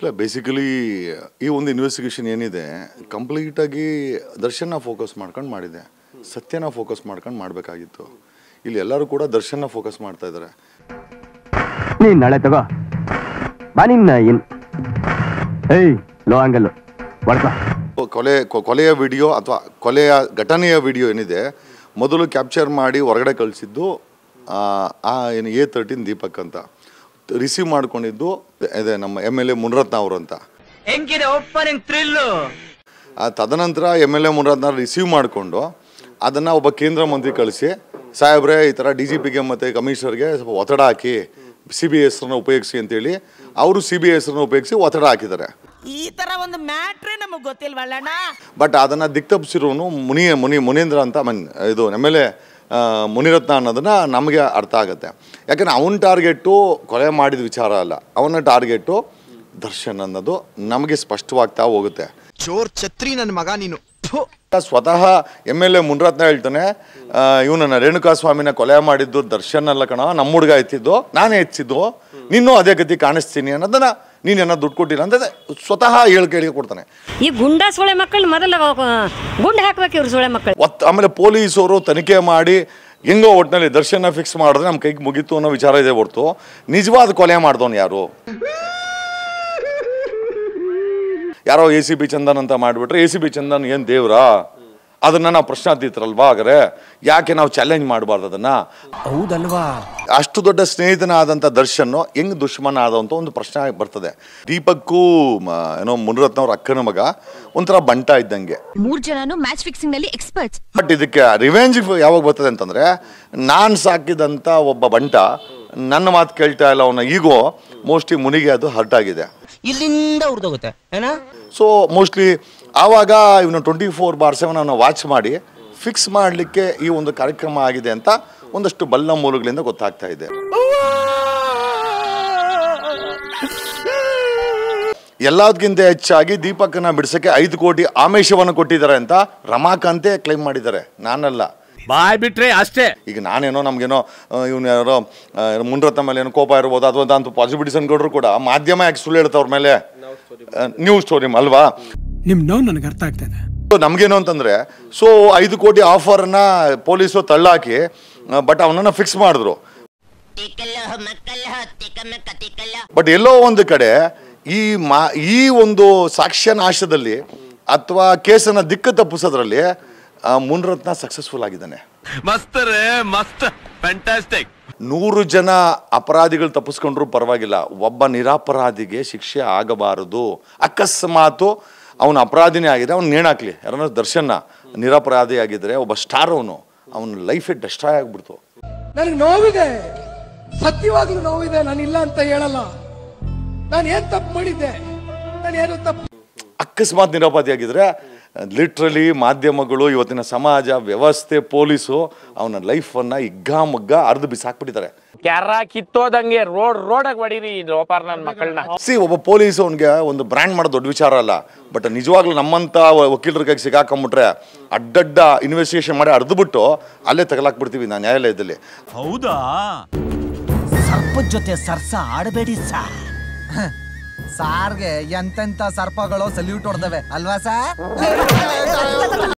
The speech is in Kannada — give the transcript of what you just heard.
ಇಲ್ಲ ಬೇಸಿಕಲಿ ಈ ಒಂದು ಇನ್ವೆಸ್ಟಿಗೇಷನ್ ಏನಿದೆ ಕಂಪ್ಲೀಟಾಗಿ ದರ್ಶನ ಫೋಕಸ್ ಮಾಡ್ಕೊಂಡು ಮಾಡಿದೆ ಸತ್ಯನ ಫೋಕಸ್ ಮಾಡ್ಕೊಂಡು ಮಾಡಬೇಕಾಗಿತ್ತು ಇಲ್ಲಿ ಎಲ್ಲರೂ ಕೂಡ ದರ್ಶನ ಫೋಕಸ್ ಮಾಡ್ತಾ ಇದ್ದಾರೆ ನೀನು ನಾಳೆ ತಗೋ ಬಾ ಏನು ಏಯ್ ಲೋ ಆಂಗಲ್ ಕೊಲೆ ಕೊಲೆಯ ವಿಡಿಯೋ ಅಥವಾ ಕೊಲೆಯ ಘಟನೆಯ ವಿಡಿಯೋ ಏನಿದೆ ಮೊದಲು ಕ್ಯಾಪ್ಚರ್ ಮಾಡಿ ಹೊರಗಡೆ ಕಳಿಸಿದ್ದು ಆ ಏನು ಎ ತರ್ಟೀನ್ ದೀಪಕ್ ಅಂತ ರಿಸೀವ್ ಮಾಡ್ಕೊಂಡಿದ್ದು ಅದೇ ನಮ್ಮ ಎಮ್ ಎಲ್ ಎ ಮುನರತ್ನ ಅವರು ಅಂತ ತದನಂತರ M L A Munirathna receive ಮಾಡಿಕೊಂಡು ಅದನ್ನು ಒಬ್ಬ ಕೇಂದ್ರ ಮಂತ್ರಿ ಕಳಿಸಿ ಸಾಹೇಬ್ರೆ ಈ ಥರ ಡಿ ಜಿ ಪಿಗೆ ಮತ್ತು ಕಮಿಷನರ್ಗೆ ಸ್ವಲ್ಪ ಒತ್ತಡ ಹಾಕಿ ಸಿ ಬಿ ಹೆಸರನ್ನ ಉಪಯೋಗಿಸಿ ಅಂತೇಳಿ ಅವರು ಸಿ ಬಿ ಹೆಸರನ್ನ ಉಪಯೋಗಿಸಿ ಒತ್ತಡ ಹಾಕಿದ್ದಾರೆ ಈ ಥರ ಒಂದು ಮ್ಯಾಟ್ರೆ ನಮಗೆ ಗೊತ್ತಿಲ್ವಲ್ಲಣ್ಣ ಬಟ್ ಅದನ್ನು ದಿಕ್ತಪ್ಸಿರೋನು ಮುನಿ ಮುನಿ ಮುನೀಂದ್ರ ಅಂತ ಮನ್ ಇದು ಎಮ್ ಎಲ್ ಎ ಮುನಿರತ್ನ ಅನ್ನೋದನ್ನ ನಮಗೆ ಅರ್ಥ ಆಗುತ್ತೆ ಯಾಕಂದ್ರೆ ಅವನ ಟಾರ್ಗೆಟು ಕೊಲೆ ಮಾಡಿದ ವಿಚಾರ ಅಲ್ಲ ಅವನ ಟಾರ್ಗೆಟು ದರ್ಶನ್ ಅನ್ನೋದು ನಮಗೆ ಸ್ಪಷ್ಟವಾಗ್ತಾ ಹೋಗುತ್ತೆ ಚೋರ್ ಛತ್ರಿ ನನ್ನ ಮಗ ನೀನು ಸ್ವತಃ ಎಮ್ ಎಲ್ ಎ ಮುನಿರತ್ನ ಹೇಳ್ತಾನೆ ಇವನನ್ನ ರೇಣುಕಾಸ್ವಾಮಿನ ಕೊಲೆ ಮಾಡಿದ್ದು ದರ್ಶನ್ ಅಲ್ಲ ಕಣ ನಮ್ಮ ಹುಡುಗ ಎತ್ತಿದ್ದು ನಾನೇ ಎತ್ತಿದ್ದು ನಿನ್ನೂ ಅದೇ ಗತಿ ಕಾಣಿಸ್ತೀನಿ ಅನ್ನೋದನ್ನ ನೀನು ಏನೋ ದುಡ್ಡು ಕೊಟ್ಟಿಲ್ಲ ಸ್ವತಃ ಹೇಳಿ ಕೇಳಿಗೆ ಕೊಡ್ತಾನೆ ಈ ಗುಂಡಾ ಸೊಳೆ ಮಕ್ಕಳು ಮೊದಲ ಗುಂಡು ಹಾಕ್ಬೇಕು ಇವ್ರು ಸೊಳೆ ಮಕ್ಕಳು ಒತ್ತು ಆಮೇಲೆ ಪೊಲೀಸರು ತನಿಖೆ ಮಾಡಿ ಹೆಂಗೋ ಒಟ್ಟಿನಲ್ಲಿ ದರ್ಶನ ಫಿಕ್ಸ್ ಮಾಡಿದ್ರೆ ನಮ್ಮ ಕೈಗೆ ಮುಗೀತು ಅನ್ನೋ ವಿಚಾರ ಇದೆ ಹೊರ್ತು ನಿಜವಾದ ಕೊಲೆ ಮಾಡ್ದವನು ಯಾರು ಯಾರೋ ಎ ಸಿ ಬಿ ಚಂದನ್ ಅಂತ ಮಾಡಿಬಿಟ್ರೆ ಎ ಸಿ ಬಿ ಚಂದನ್ ಏನು ದೇವ್ರಾ ಅದನ್ನ ನಾವು ಪ್ರಶ್ನೆ ಪ್ರಶ್ನಾತೀತರಲ್ವಾ ಹಾಗಾದ್ರೆ ಯಾಕೆ ನಾವು ಚಾಲೆಂಜ್ ಮಾಡಬಾರ್ದು ಅದನ್ನ ಹೌದಲ್ವಾ ಅಷ್ಟು ದೊಡ್ಡ ಆದಂತ ದರ್ಶನ್ ಹೆಂಗ್ ದುಶ್ಮನ ಆದಂತ ಒಂದು ಪ್ರಶ್ನೆ ಬರ್ತದೆ ದೀಪಕ್ಕೂ ಏನೋ ಮುನರತ್ನ ಅವ್ರ ಅಕ್ಕನ ಮಗ ಒಂಥರ ಬಂಟ ಇದ್ದಂಗೆ ಮೂರ್ ಜನನು ಮ್ಯಾಚ್ ಫಿಕ್ಸಿಂಗ್ ನಲ್ಲಿ ಎಕ್ಸ್ಪರ್ಟ್ಸ್ ಬಟ್ ಇದಕ್ಕೆ ರಿವೆಂಜ್ ಯಾವಾಗ ಬರ್ತದೆ ಅಂತಂದ್ರೆ ನಾನು ಸಾಕಿದಂತ ಒಬ್ಬ ಬಂಟ ನನ್ನ ಮಾತು ಕೇಳ್ತಾ ಇಲ್ಲ ಅವನ ಈಗೋ ಮೋಸ್ಟ್ಲಿ ಮುನಿಗೆ ಅದು ಹರ್ಟ್ ಆಗಿದೆ ಇಲ್ಲಿಂದ ಉರ್ದೋಗುತ್ತೆ ಏನಾ ಸೊ ಮೋಸ್ಟ್ಲಿ ಆವಾಗ ಇವನು ಟ್ವೆಂಟಿ ಫೋರ್ ಬಾರ್ ಸೆವೆನ್ ಅನ್ನು ವಾಚ್ ಮಾಡಿ ಫಿಕ್ಸ್ ಮಾಡಲಿಕ್ಕೆ ಈ ಒಂದು ಕಾರ್ಯಕ್ರಮ ಆಗಿದೆ ಅಂತ ಒಂದಷ್ಟು ಬಲ್ಲ ಮೂಲಗಳಿಂದ ಗೊತ್ತಾಗ್ತಾ ಇದೆ ಎಲ್ಲದಕ್ಕಿಂತ ಹೆಚ್ಚಾಗಿ ದೀಪಕ್ನ ಬಿಡಿಸೋಕ್ಕೆ ಐದು ಕೋಟಿ ಆಮೇಶವನ್ನು ಕೊಟ್ಟಿದ್ದಾರೆ ಅಂತ ರಮಾಕಾಂತೆ ಕ್ಲೈಮ್ ಮಾಡಿದ್ದಾರೆ ನಾನಲ್ಲ ಬಾಯ್ ಬಿಟ್ರೆ ಅಷ್ಟೇ ಈಗ ನಾನೇನೋ ನಮಗೇನೋ ಇವನು ಯಾರೋ ಮುನ್ರತ್ನ ಮೇಲೆ ಏನೋ ಕೋಪ ಇರ್ಬೋದು ಅಥವಾ ಅಂತ ಪಾಸಿಬಿಲಿಟೀಸ್ ಅನ್ಕೊಂಡ್ರು ಕೂಡ ಮಾಧ್ಯಮ ಯಾಕೆ ಸುಳ್ಳು ಹೇಳ್ತಾವ್ರ ಮೇಲೆ ನ್ಯೂಸ್ ಸ್ಟೋರಿ ಅಲ್ವಾ ನಿಮ್ಮ ನೋವು ನನಗೆ ಅರ್ಥ ಆಗ್ತೇನೆ ನಮ್ಗೇನು ಅಂತಂದ್ರೆ ಸೊ ಐದು ಕೋಟಿ ಆಫರ್ ಆಫರನ್ನ ಪೊಲೀಸರು ತಳ್ಳಾಕಿ ಬಟ್ ಅವನನ್ನ ಫಿಕ್ಸ್ ಮಾಡಿದ್ರು ಬಟ್ ಎಲ್ಲೋ ಒಂದು ಕಡೆ ಈ ಮಾ ಈ ಒಂದು ಸಾಕ್ಷ್ಯ ನಾಶದಲ್ಲಿ ಅಥವಾ ಕೇಸನ್ನ ದಿಕ್ಕು ತಪ್ಪಿಸೋದ್ರಲ್ಲಿ ಮುನ್ರತ್ನ ಸಕ್ಸಸ್ಫುಲ್ ಆಗಿದ್ದಾನೆ ನೂರು ಜನ ಅಪರಾಧಿಗಳು ತಪ್ಪಿಸ್ಕೊಂಡ್ರು ಪರವಾಗಿಲ್ಲ ಒಬ್ಬ ನಿರಾಪರಾಧಿಗೆ ಶಿಕ್ಷೆ ಆಗಬಾರದು ಅಕಸ್ಮಾತು ಅವನು ಅಪರಾಧಿನೇ ಆಗಿದೆ ಅವ್ನು ನೇಣಾಕ್ಲಿ ಯಾರನ್ನ ದರ್ಶನ ನಿರಪರಾಧಿ ಆಗಿದ್ರೆ ಒಬ್ಬ ಸ್ಟಾರ್ ಅವನು ಅವನ ಲೈಫ್ ಡೆಸ್ಟ್ರಾಯ್ ಆಗ್ಬಿಡ್ತು ನನಗೆ ನೋವಿದೆ ಸತ್ಯವಾಗ್ಲೂ ನೋವಿದೆ ನಾನು ಇಲ್ಲ ಅಂತ ಹೇಳಲ್ಲ ನಾನು ಏನು ತಪ್ಪು ಮಾಡಿದ್ದೆ ನಾನು ಏನು ತಪ್ಪು ಅಕಸ್ಮಾತ್ ನಿರಪರಾಧಿ ಆಗಿದ್ರೆ ಲಿಟ್ರಲಿ ಮಾಧ್ಯಮಗಳು ಇವತ್ತಿನ ಸಮಾಜ ವ್ಯವಸ್ಥೆ ಪೊಲೀಸು ಅವನ ಲೈಫನ್ನ ಇಗ್ಗ ಮಗ್ಗ ಅರ್ಧ ಬಿಸಾಕ್ಬಿಟ್ಟಿದ್ದಾರೆ ಕ್ಯಾರ ಕಿತ್ತೋದಂಗೆ ರೋಡ್ ರೋಡ್ ಹೊಡೀರಿ ನನ್ನ ಮಕ್ಕಳನ್ನ ಸಿ ಒಬ್ಬ ಪೊಲೀಸ್ ಅವನಿಗೆ ಒಂದು ಬ್ರ್ಯಾಂಡ್ ಮಾಡೋ ದೊಡ್ಡ ವಿಚಾರ ಅಲ್ಲ ಬಟ್ ನಿಜವಾಗ್ಲೂ ನಮ್ಮಂತ ವಕೀಲರ ಕೈಗೆ ಸಿಗಾಕೊಂಬಿಟ್ರೆ ಅಡ್ಡಡ್ಡ ಇನ್ವೆಸ್ಟಿಗೇಷನ್ ಮಾಡಿ ಬಿಟ್ಟು ಅಲ್ಲೇ ತಗಲಾಕ್ಬಿಡ್ತೀವಿ ನಾ ನ್ಯಾಯಾಲಯದಲ್ಲಿ ಹೌದಾ ಸರ್ಪದ ಜೊತೆ ಸರ್ಸ ಆಡಬೇಡಿ ಸಾ ಸಾರ್ಗೆ ಎಂತೆಂತ ಸರ್ಪಗಳು ಸಲ್ಯೂಟ್ ಹೊಡೆದವೆ ಅಲ್ವಾ ಸರ್